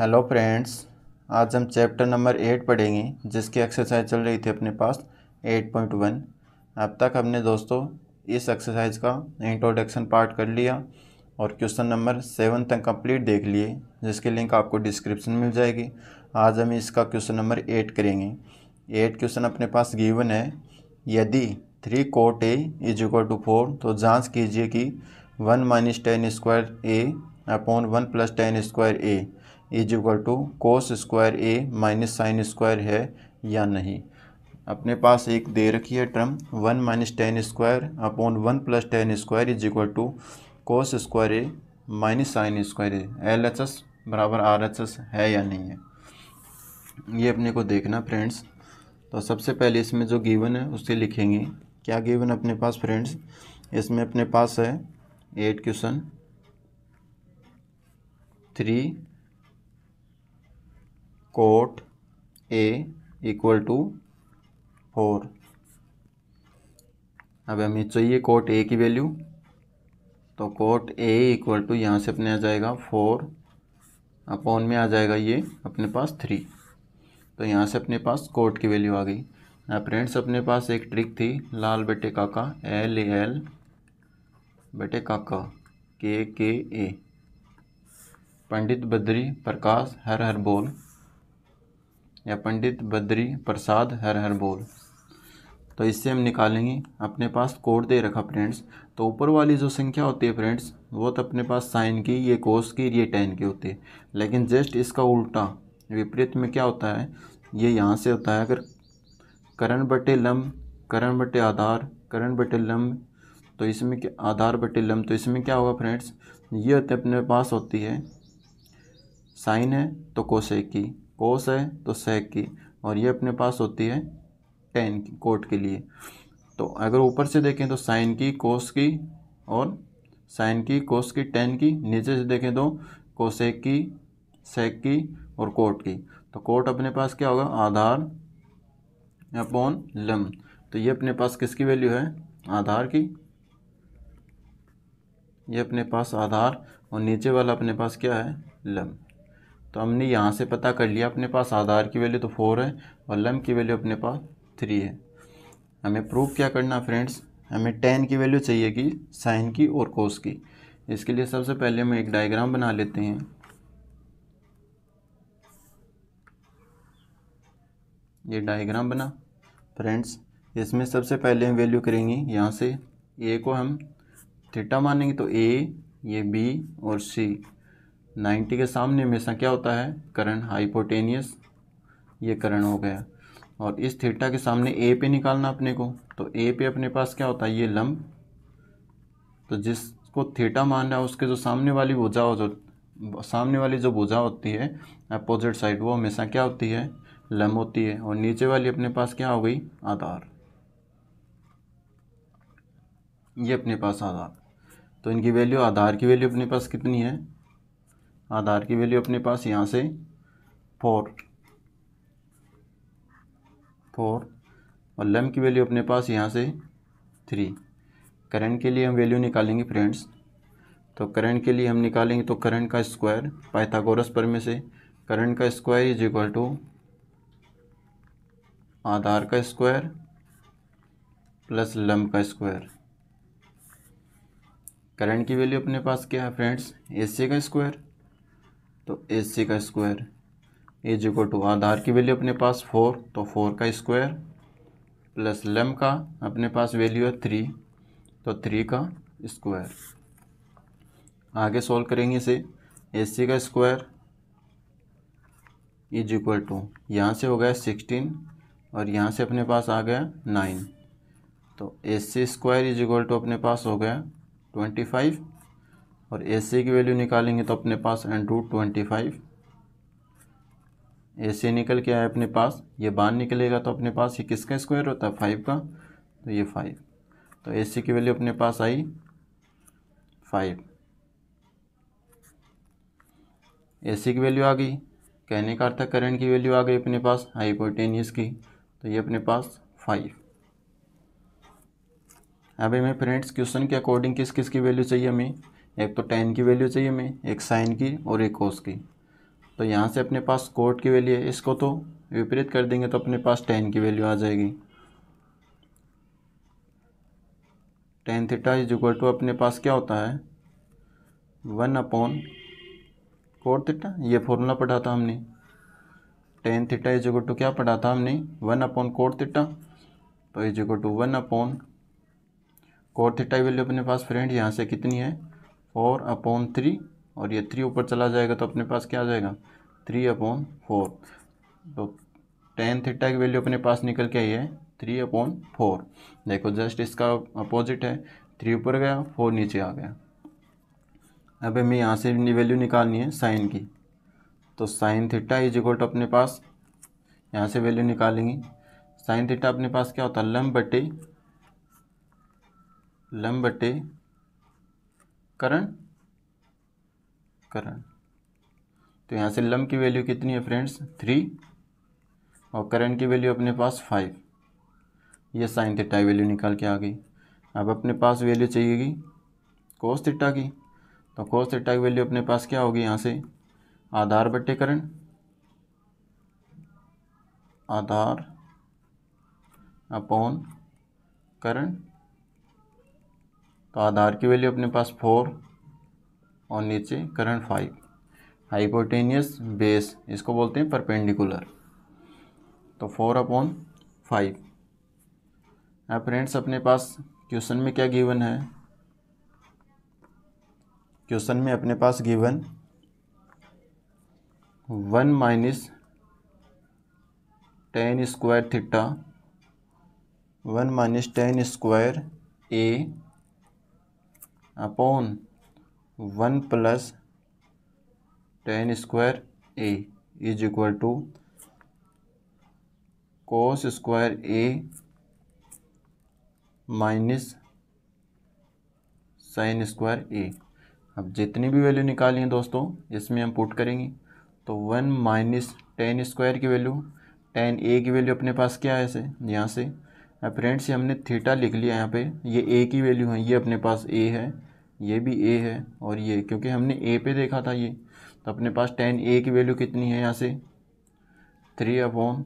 hello friends आज हम chapter number eight पढ़ेंगे जिसकी एक्सरसाइज चल रही थी अपने पास एट पॉइंट वन अब तक हमने दोस्तों इस एक्सरसाइज का इंट्रोडक्शन पार्ट कर लिया और क्वेश्चन नंबर सेवन तक कंप्लीट देख लिए जिसकी लिंक आपको डिस्क्रिप्शन मिल जाएगी आज हम इसका क्वेश्चन नंबर एट करेंगे एट क्वेश्चन अपने पास गिवन है यदि three cot A is equal to four तो जाँच कीजिए कि one minus tan square A upon one plus tan square A is equal to cos square A minus sign square है या नहीं अपने पास एक दे रखी है term one minus tan square upon one plus tan square is equal to cos square A minus sign square A L H S बराबर आर एच एस है या नहीं है ये अपने को देखना फ्रेंड्स तो सबसे पहले इसमें जो गिवन है उसे लिखेंगे क्या गिवन अपने पास फ्रेंड्स इसमें अपने पास है eight question three cot A equal to four अब हमें चाहिए कोट ए की वैल्यू तो कोट ए इक्वल टू यहाँ से अपने आ जाएगा फोर अपॉन में आ जाएगा ये अपने पास थ्री तो यहाँ से अपने पास कोट की वैल्यू आ गई अब फ्रेंड्स अपने पास एक ट्रिक थी लाल बेटे काका एल एल बेटे काका के के ए पंडित बद्री प्रकाश हर हर बोल या पंडित बद्री प्रसाद हर हर बोल तो इससे हम निकालेंगे अपने पास कोड दे रखा फ्रेंड्स तो ऊपर वाली जो संख्या होती है फ्रेंड्स वो तो अपने पास साइन की ये कोस की ये टेन की होती है लेकिन जस्ट इसका उल्टा विपरीत में क्या होता है ये यहाँ से होता है अगर करण बटे लम्ब करण बटे आधार करण बटे लम्ब तो इसमें क्या आधार बटे लम्ब तो इसमें क्या होगा फ्रेंड्स ये होते अपने पास होती है साइन है तो कोसे की कोस है तो सेक की और ये अपने पास होती है टेन की कोट के लिए तो अगर ऊपर से देखें तो साइन की कोस की और साइन की कोस की टेन की नीचे से देखें तो कोसेक की सेक की और कोट की तो कोट अपने पास क्या होगा आधार अपॉन लम तो ये अपने पास किसकी वैल्यू है आधार की ये अपने पास आधार और नीचे वाला अपने पास क्या है लम तो हमने यहाँ से पता कर लिया अपने पास आधार की वैल्यू तो फोर है और लम की वैल्यू अपने पास थ्री है हमें प्रूव क्या करना फ्रेंड्स हमें टेन की वैल्यू चाहिए कि साइन की और कोस की इसके लिए सबसे पहले हम एक डायग्राम बना लेते हैं ये डायग्राम बना फ्रेंड्स इसमें सबसे पहले हम वैल्यू करेंगे यहाँ से ए को हम थीटा मानेंगे तो ए ये बी और सी 90 के सामने हमेशा क्या होता है करण हाइपोटेनियस ये करण हो गया और इस थीटा के सामने ए पे निकालना अपने को तो ए पे अपने पास क्या होता है ये लम्ब तो जिसको थीटा मानना है उसके जो सामने वाली भुजा हो जो सामने वाली जो भुजा होती है अपोजिट साइड वो हमेशा क्या होती है लम्ब होती है और नीचे वाली अपने पास क्या हो गई आधार ये अपने पास आधार तो इनकी वैल्यू आधार की वैल्यू अपने पास कितनी है आधार की वैल्यू अपने पास यहाँ से फोर फोर और लेम की वैल्यू अपने पास यहाँ से थ्री करंट के लिए हम वैल्यू निकालेंगे फ्रेंड्स तो करंट के लिए हम निकालेंगे तो करंट का स्क्वायर पाइथागोरस पर में से करंट का स्क्वायर इज इक्वल टू आधार का स्क्वायर प्लस लम का स्क्वायर करंट की वैल्यू अपने पास क्या है फ्रेंड्स ए सी का स्क्वायर तो ए सी का स्क्वायर इज इक्वल टू आधार की वैल्यू अपने पास फोर तो फोर का स्क्वायर प्लस लेम का अपने पास वैल्यू है थ्री तो थ्री का स्क्वायर आगे सॉल्व करेंगे इसे ए सी का स्क्वायर इज इक्वल टू यहाँ से हो गया सिक्सटीन और यहाँ से अपने पास आ गया नाइन तो A C square is equal to अपने पास हो गया ट्वेंटी फाइव और ए सी की वैल्यू निकालेंगे तो अपने पास and to twenty five A C निकल के आए अपने पास ये बाहर निकलेगा तो अपने पास ये किसका स्क्वायर होता है फाइव का तो ये फाइव तो ए सी की वैल्यू अपने पास आई फाइव ए सी की वैल्यू आ गई कहने का अर्थ करेंट की वैल्यू आ गई अपने पास हाइपोटेनियस की तो ये अपने पास फाइव अभी हमें फ्रेंड्स क्वेश्चन के अकॉर्डिंग किस किस की वैल्यू चाहिए हमें एक तो टेन की वैल्यू चाहिए हमें एक साइन की और एक कोस की तो यहाँ से अपने पास कोट की वैल्यू है इसको तो विपरीत कर देंगे तो अपने पास टेन की वैल्यू आ जाएगी tan theta is equal to अपने पास क्या होता है वन अपॉन कोट थीटा ये फॉर्मूला पढ़ा था हमने tan theta is equal to क्या पढ़ा था हमने वन अपॉन कोट थीटा तो is equal to one upon cot theta value अपने पास फ्रेंड यहाँ से कितनी है फोर अपॉन थ्री और ये थ्री ऊपर चला जाएगा तो अपने पास क्या आ जाएगा थ्री अपॉन फोर तो टेन थीटा की वैल्यू अपने पास निकल के आई है थ्री अपॉन फोर देखो जस्ट इसका अपोजिट है थ्री ऊपर गया फोर नीचे आ गया अब हमें यहाँ से वैल्यू निकालनी है साइन की तो sine theta is equal to अपने पास यहाँ से वैल्यू निकालेंगे साइन थीटा अपने पास क्या होता है लम्ब बटे लम्ब बटे करण करण तो यहाँ से लम की वैल्यू कितनी है फ्रेंड्स थ्री और करण की वैल्यू अपने पास फाइव ये साइन थीटा वैल्यू निकाल के आ गई अब अपने पास वैल्यू चाहिएगी कोस थीटा की तो कोस थीटा की वैल्यू अपने पास क्या होगी यहाँ से आधार बटे करण आधार अपॉन करण तो आधार की वैल्यू अपने पास फोर और नीचे करंट फाइव हाइपोटेनियस बेस इसको बोलते हैं परपेंडिकुलर तो फोर अपॉन फाइव अब फ्रेंड्स अपने पास क्वेश्चन में क्या गिवन है क्वेश्चन में अपने पास given one minus tan square theta one minus tan square A upon one plus tan square A is equal to cos square A minus sign square A अब जितनी भी वैल्यू निकाली है दोस्तों इसमें हम पुट करेंगे तो वन माइनस टेन स्क्वायर की वैल्यू टेन ए की वैल्यू अपने पास क्या है ऐसे यहाँ से फ्रेंड्स ये हमने थीटा लिख लिया यहाँ पे ये ए की वैल्यू है ये अपने पास ए है ये भी ए है और ये क्योंकि हमने ए पे देखा था ये तो अपने पास टेन ए की वैल्यू कितनी है यहाँ से थ्री अपॉन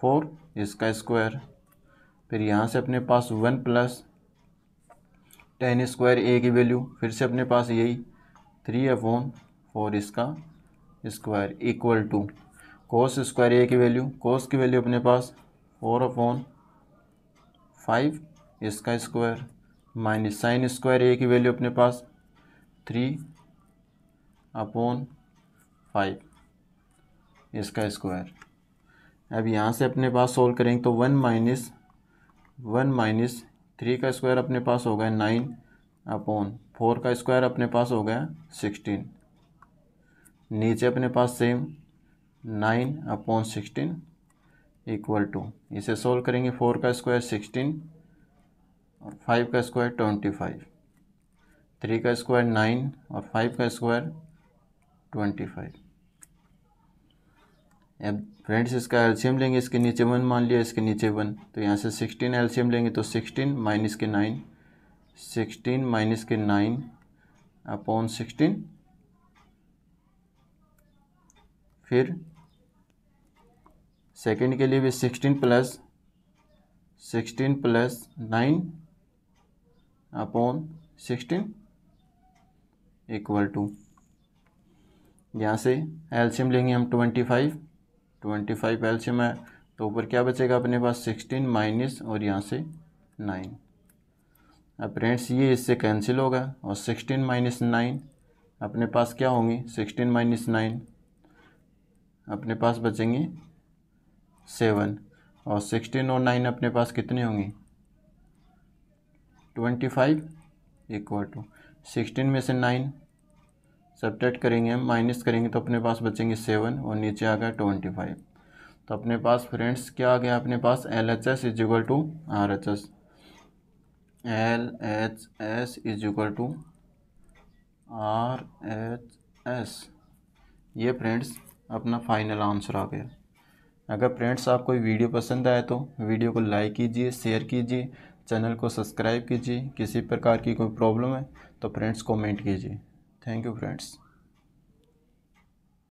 फोर इसका स्क्वायर फिर यहाँ से अपने पास one plus tan square A की वैल्यू फिर से अपने पास यही थ्री अपॉन फोर इसका square equal to cos square A की वैल्यू कोस की वैल्यू अपने पास फोर अपॉन फाइव इसका square minus sign square A की वैल्यू अपने पास थ्री अपॉन फाइव इसका स्क्वायर अब यहाँ से अपने पास सोल्व करेंगे तो one minus one minus three का स्क्वायर अपने पास हो गया नाइन अपॉन फोर का स्क्वायर अपने पास हो गया सिक्सटीन नीचे अपने पास same nine upon sixteen equal to इसे सोल्व करेंगे फोर का स्क्वायर सिक्सटीन और फाइव का स्क्वायर ट्वेंटी फाइव थ्री का स्क्वायर नाइन और फाइव का स्क्वायर ट्वेंटी फाइव अब फ्रेंड्स इसका एल्शियम लेंगे इसके नीचे वन मान लिया इसके नीचे वन तो यहाँ से सिक्सटीन एल्शियम लेंगे तो सिक्सटीन माइनस के नाइन सिक्सटीन माइनस के नाइन अपॉन सिक्सटीन फिर सेकंड के लिए भी sixteen plus sixteen plus nine upon sixteen equal to यहाँ से एल्शियम लेंगे हम twenty five twenty five LCM है तो ऊपर क्या बचेगा अपने पास सिक्सटीन माइनस और यहाँ से नाइन अब फ्रेंड्स ये इससे कैंसिल होगा और सिक्सटीन माइनस नाइन अपने पास क्या होंगे सिक्सटीन माइनस नाइन अपने पास बचेंगे सेवन और सिक्सटीन और नाइन अपने पास कितने होंगे twenty five equal to sixteen में से नाइन सब्ट्रैक्ट करेंगे हम माइनस करेंगे तो अपने पास बचेंगे सेवन और नीचे आ गया ट्वेंटी फाइव तो अपने पास फ्रेंड्स क्या आ गया अपने पास L H S is equal to R H S L H S is equal to R H S ये फ्रेंड्स अपना फाइनल आंसर आ गया अगर फ्रेंड्स आपको वीडियो पसंद आए तो वीडियो को लाइक कीजिए शेयर कीजिए चैनल को सब्सक्राइब कीजिए किसी प्रकार की कोई प्रॉब्लम है तो फ्रेंड्स कमेंट कीजिए थैंक यू फ्रेंड्स